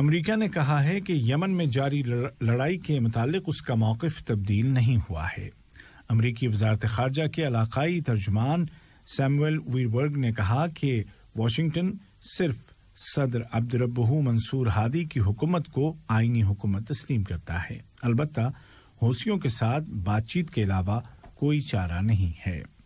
America ने कहा है कि यमन में जारी लड़ाई के मुतालिक उसका मौकफ तब्दील नहीं हुआ है अमरीकी वजारत खारजा के इलाकई तर्जमान सैमुअल वीरबर्ग ने कहा कि वाशिंगटन सिर्फ सदर अब्दुलरबहू मंसूर हादी की हुकूमत को आइनी हुकूमत तस्लीम करता है अलबत् हौसियों के साथ बातचीत के अलावा कोई चारा नहीं है